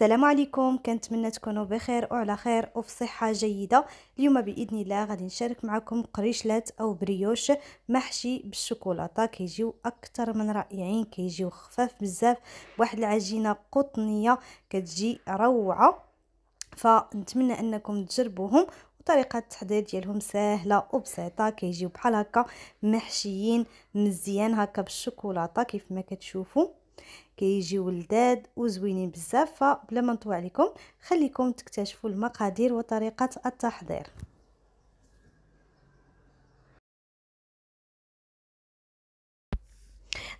السلام عليكم كنتمنى تكونوا بخير وعلى خير وفي صحه جيده اليوم باذن الله غادي نشارك معكم قريشلات او بريوش محشي بالشوكولاته كيجيو اكثر من رائعين كيجيو خفاف بزاف واحد العجينه قطنيه كتجي روعه فنتمنى انكم تجربوهم طريقه التحضير ديالهم ساهله وبسيطه كيجيو بحال هكا محشيين مزيان هكا بالشوكولاته كيف ما كتشوفوا كيجيو ولداد وزوينين بزاف فبلا ما نطوي عليكم خليكم تكتشفوا المقادير وطريقه التحضير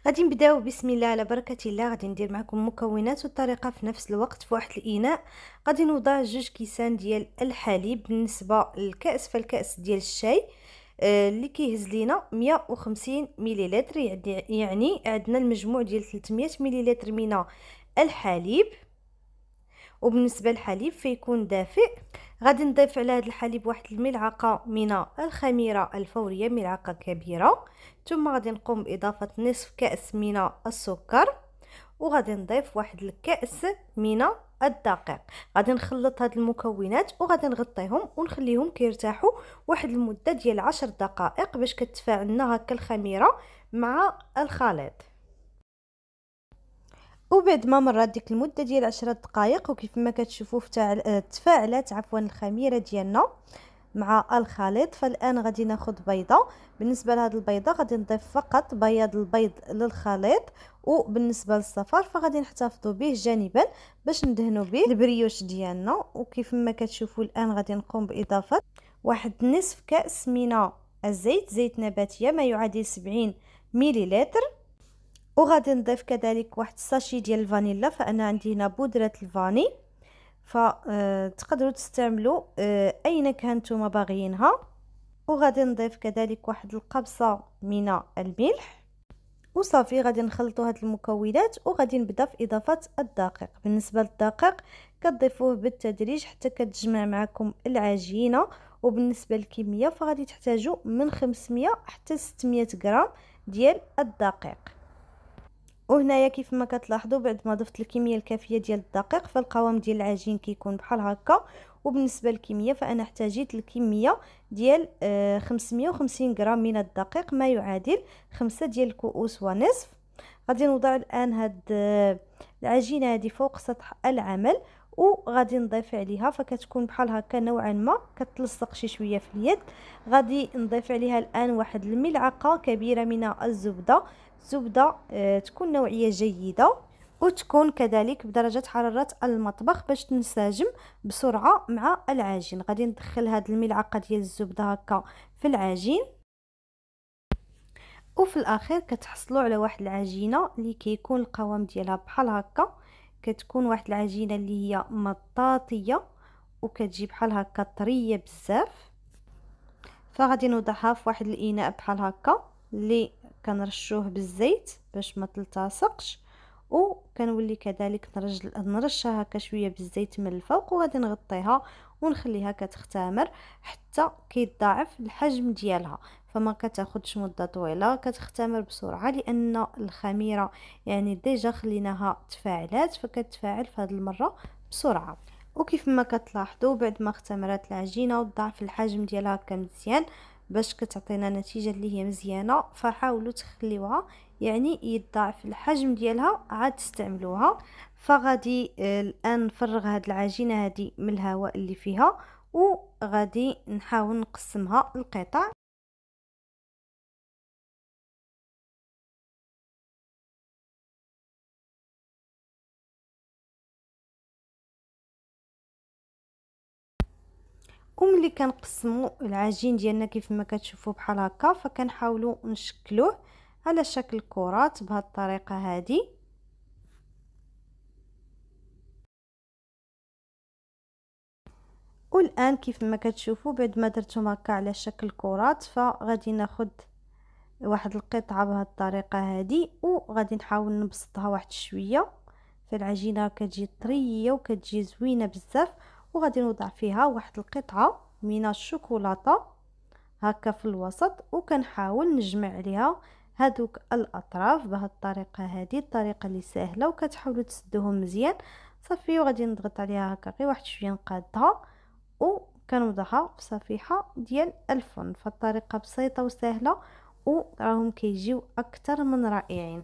غادي نبداو بسم الله على بركه الله غادي ندير معكم مكونات والطريقه في نفس الوقت في واحد الاناء غادي نوضع جوج كيسان ديال الحليب بالنسبه للكاس فالكاس ديال الشاي آه، اللي كيهز لينا 150 مليلتر يعني عندنا المجموع ديال 300 مليلتر من الحليب وبالنسبه للحليب فيكون دافئ غادي نضيف على هذا الحليب واحد الملعقه من الخميره الفوريه ملعقه كبيره ثم غادي نقوم باضافه نصف كاس من السكر وغادي نضيف واحد الكاس من الدقيق غادي نخلط هاد المكونات وغادي نغطيهم ونخليهم كيرتاحوا واحد المده ديال عشر دقائق باش كتفاعلنا هكا الخميره مع الخليط وبعد ما مرات ديك المده ديال 10 دقائق وكيف ما كتشوفوا اه، تفاعلات عفوا الخميره ديالنا مع الخليط فالان غادي ناخذ بيضه بالنسبه لهاد البيضه غادي نضيف فقط بياض البيض للخليط وبالنسبه للصفار فغادي نحتفظوا به جانبا باش ندهنوا به البريوش ديالنا وكيف ما كتشوفوا الان غادي نقوم باضافه واحد نصف كاس من الزيت زيت نباتيه ما يعادل 70 مليلتر وغادي نضيف كذلك واحد الساشي ديال الفانيلا فانا عندي هنا بودره الفاني فتقدروا تستعملوا آه، اي نكهه نتوما باغيينها وغادي نضيف كذلك واحد القبصه من الملح وصافي غادي نخلطوا هذه المكونات وغادي نبدا في اضافه الدقيق بالنسبه للدقيق كتضيفوه بالتدريج حتى كتجمع معكم العجينه وبالنسبه للكميه فغادي تحتاجوا من 500 حتى 600 غرام ديال الدقيق وهنايا كيف ما كتلاحظوا بعد ما ضفت الكميه الكافيه ديال الدقيق فالقوام ديال العجين كيكون بحال هكا وبالنسبه للكميه فانا احتاجيت الكميه ديال 550 آه، غرام من الدقيق ما يعادل خمسة ديال الكؤوس ونصف غادي نوضع الان هاد آه، العجينه هذه فوق سطح العمل وغادي نضيف عليها فكتكون بحال هكا نوعا ما كتلصق شي شويه في اليد غادي نضيف عليها الان واحد الملعقه كبيره من الزبده الزبده آه، تكون نوعيه جيده وتكون كذلك بدرجة حرارة المطبخ باش تنسجم بسرعة مع العجين غادي ندخل هاد الملعقة ديال الزبدة هكا في العجين وفي الاخير كتحصلوا على واحد العجينه اللي كيكون القوام ديالها بحال هكا كتكون واحد العجينه اللي هي مطاطيه وكتجي بحال هكا طريه بزاف فغادي نوضعها في واحد الاناء بحال هكا اللي كنرشوه بالزيت باش ما تلتصقش وكنولي كذلك نرجل نرشها هكا شويه بالزيت من الفوق وغادي نغطيها ونخليها كتختمر حتى كيتضاعف الحجم ديالها فما كتاخدش مده طويله كتختمر بسرعه لان الخميره يعني ديجا خليناها تفاعلات فكتفاعل في هذه المره بسرعه وكيف ما كتلاحظوا بعد ما اختمرت العجينه وضعف الحجم ديالها هكا مزيان باش كتعطينا نتيجه اللي هي مزيانه فحاولوا تخليوها يعني يضعف الحجم ديالها عاد تستعملوها فغادي آه، الان نفرغ هاد العجينه هادي من الهواء اللي فيها وغادي نحاول نقسمها لقطع وملي كنقسموا العجين ديالنا كيف ما كتشوفوا بحال هكا فكنحاولوا نشكلوه على شكل كرات بهذه الطريقه هذه والان كيف ما كتشوفوا بعد ما درتهم هكا على شكل كرات فغادي ناخذ واحد القطعه بهذه الطريقه هذه وغادي نحاول نبسطها واحد شويه فالعجينه كتجي طريه وكتجي زوينه بزاف وغادي نوضع فيها واحد القطعه من الشوكولاته هكا في الوسط وكنحاول نجمع عليها هادوك الاطراف بهاد الطريقه هادي الطريقه اللي سهله وكتحاولوا تسدوهم مزيان صافي وغادي نضغط عليها هكا غير واحد شويه نقادها وكنوضعها في صفيحه ديال الفرن فالطريقه بسيطه وسهله وراهم كيجيو اكثر من رائعين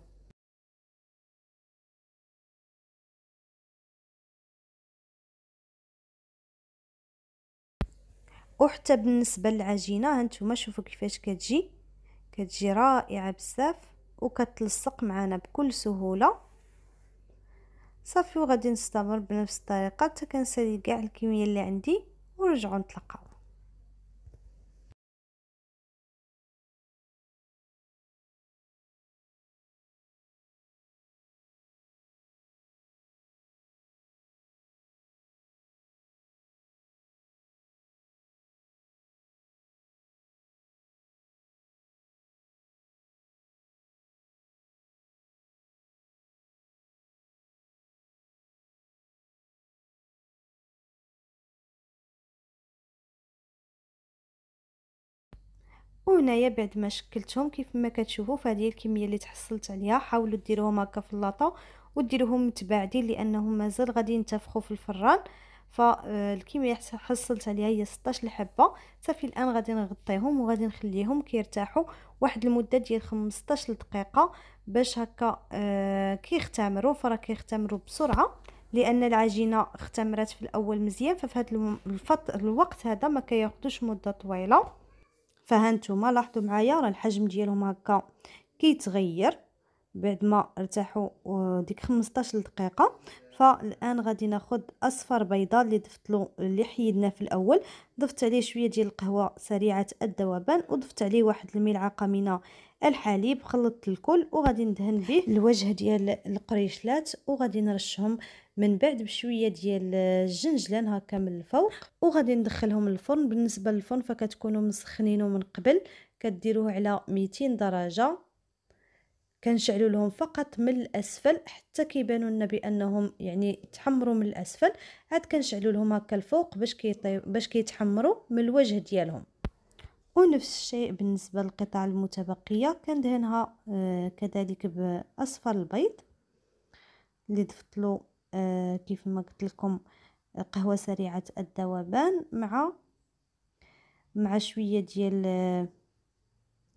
وحتى بالنسبه للعجينه هانتوما شوفوا كيفاش كتجي كتجي رائعه بزاف وكتلصق معنا بكل سهوله صافي وغادي نستمر بنفس الطريقه حتى كنسالي كاع الكميه اللي عندي ونرجعوا نتلاقاو وهنايا بعد ما شكلتهم كيف ما كتشوفوا فهذه الكميه اللي تحصلت عليها حاولوا ديروهم هكا في اللاطه وديروهم متباعدين لانهم مازال غادي ينتفخوا في الفران فالكميه آه، اللي حصلت عليها هي 16 حبه صافي الان غادي نغطيهم وغادي نخليهم كيرتاحوا واحد المده ديال 15 دقيقه باش هكا آه كيختمروا فراه كيختمروا بسرعه لان العجينه اختمرت في الاول مزيان ففي هذا الوقت هذا ما كياخذوش مده طويله فهانتوما لاحظوا معايا راه الحجم ديالهم هكا كيتغير بعد ما ارتاحوا آه، ديك 15 دقيقه فالان غادي ناخد اصفر بيضه اللي ضفت له اللي حيدناه في الاول ضفت عليه شويه ديال القهوه سريعه الذوبان وضفت عليه واحد الملعقه من الحليب خلطت الكل وغادي ندهن به الوجه ديال القريشلات وغادي نرشهم من بعد بشويه ديال الجنجلان هكا من الفوق وغادي ندخلهم الفرن بالنسبه للفرن فكتكونوا مسخنينه من قبل كديروه على 200 درجه كنشعلوا لهم فقط من الاسفل حتى كيبانوا لنا بانهم يعني تحمروا من الاسفل عاد كنشعلوا لهم هكا الفوق باش كيطيب باش كيتحمروا من الوجه ديالهم ونفس الشيء بالنسبه للقطع المتبقيه كندهنها آه كذلك باصفر البيض اللي ضفت له آه كيف ما قلت لكم قهوه سريعه الذوبان مع مع شويه ديال آه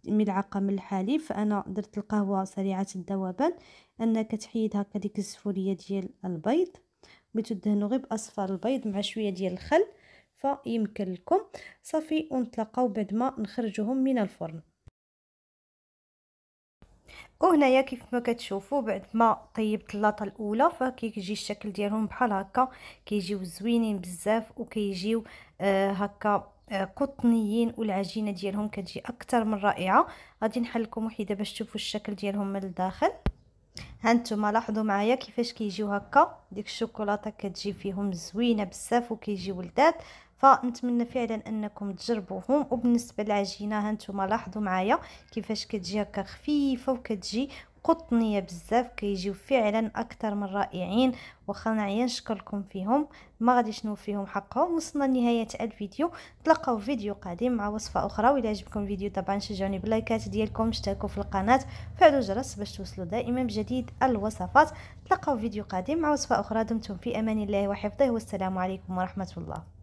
ملعقه من الحليب فانا درت القهوه سريعه الذوبان انك تحيد هكا ديك السفوليه ديال البيض بغيتو تدهنوا غير باصفر البيض مع شويه ديال الخل فيمكن لكم صافي ونتلاقاو بعد ما نخرجوهم من الفرن وهنايا كيف ما كتشوفوا بعد ما طيبت اللاطه الاولى فكيجي الشكل ديالهم بحال هكا كيجيو زوينين بزاف وكيجيو آه هكا قطنيين والعجينه ديالهم كتجي اكثر من رائعه غادي نحل لكم وحده باش تشوفوا الشكل ديالهم من الداخل هانتوما لاحظوا معايا كيفاش كيجيو هكا ديك الشوكولاته كتجي فيهم زوينه بزاف وكيجيو لذات فنتمنى فعلا انكم تجربوهم وبالنسبه للعجينه هانتوما لاحظوا معايا كيفاش كتجي هكا خفيفه وكتجي قطنيه بزاف كيجيو فعلا اكثر من رائعين واخا نعيا نشكركم فيهم ما غاديش نوفيهم حقهم وصلنا لنهايه الفيديو تلقاو فيديو قادم مع وصفه اخرى وإلا عجبكم الفيديو طبعا شجعوني باللايكات ديالكم اشتركوا في القناه فعلوا الجرس باش توصلوا دائما بجديد الوصفات تلقاو فيديو قادم مع وصفه اخرى دمتم في امان الله وحفظه والسلام عليكم ورحمه الله